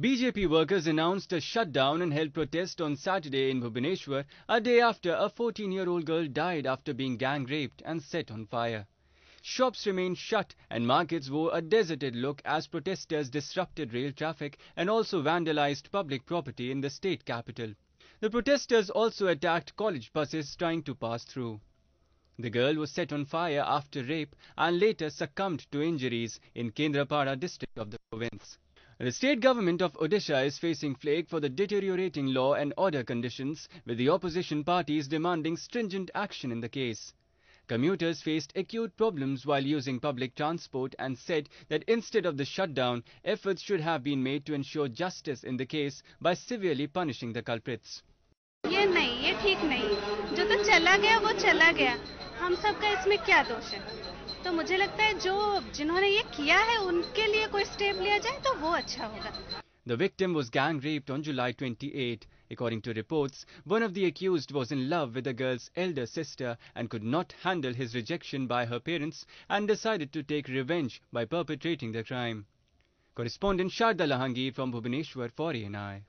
BJP workers announced a shutdown and held protest on Saturday in Bhubaneswar, a day after a 14-year-old girl died after being gang-raped and set on fire. Shops remained shut and markets wore a deserted look as protesters disrupted rail traffic and also vandalized public property in the state capital. The protesters also attacked college buses trying to pass through. The girl was set on fire after rape and later succumbed to injuries in Kendrapara district of the province. The state government of Odisha is facing flak for the deteriorating law and order conditions, with the opposition parties demanding stringent action in the case. Commuters faced acute problems while using public transport and said that instead of the shutdown, efforts should have been made to ensure justice in the case by severely punishing the culprits. ये नहीं, ये ठीक नहीं। जो तो चला गया वो चला गया। हम सबका इसमें क्या दोष है? तो मुझे लगता है जो जिन्होंने ये किया है उनके लिए कोई स्टेप लिया जाए तो वो अच्छा होगा The victim was gang raped on July 28. According to reports, one of the accused was in love with the girl's elder sister and could not handle his rejection by her parents and decided to take revenge by perpetrating the crime. Correspondent Sharda Lahangi from Bhubaneswar for ANI.